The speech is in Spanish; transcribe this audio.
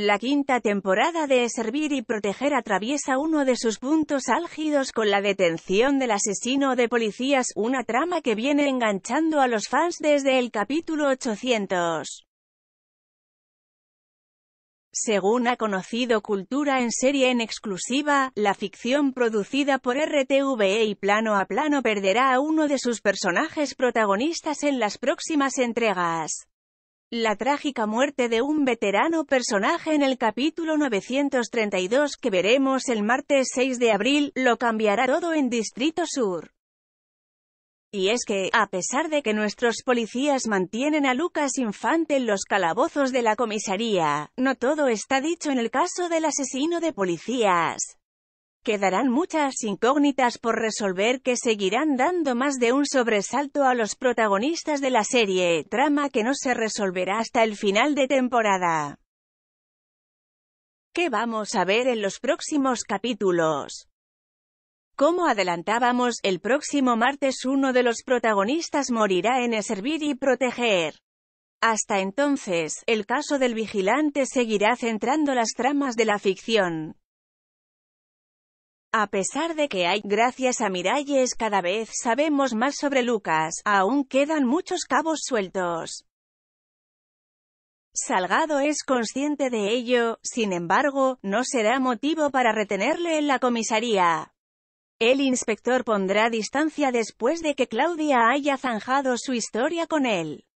La quinta temporada de Servir y Proteger atraviesa uno de sus puntos álgidos con la detención del asesino de policías, una trama que viene enganchando a los fans desde el capítulo 800. Según ha conocido Cultura en serie en exclusiva, la ficción producida por RTVE y Plano a Plano perderá a uno de sus personajes protagonistas en las próximas entregas. La trágica muerte de un veterano personaje en el capítulo 932 que veremos el martes 6 de abril, lo cambiará todo en Distrito Sur. Y es que, a pesar de que nuestros policías mantienen a Lucas Infante en los calabozos de la comisaría, no todo está dicho en el caso del asesino de policías. Quedarán muchas incógnitas por resolver que seguirán dando más de un sobresalto a los protagonistas de la serie, trama que no se resolverá hasta el final de temporada. ¿Qué vamos a ver en los próximos capítulos? Como adelantábamos, el próximo martes uno de los protagonistas morirá en servir y proteger. Hasta entonces, el caso del vigilante seguirá centrando las tramas de la ficción. A pesar de que hay, gracias a Miralles cada vez sabemos más sobre Lucas, aún quedan muchos cabos sueltos. Salgado es consciente de ello, sin embargo, no será motivo para retenerle en la comisaría. El inspector pondrá distancia después de que Claudia haya zanjado su historia con él.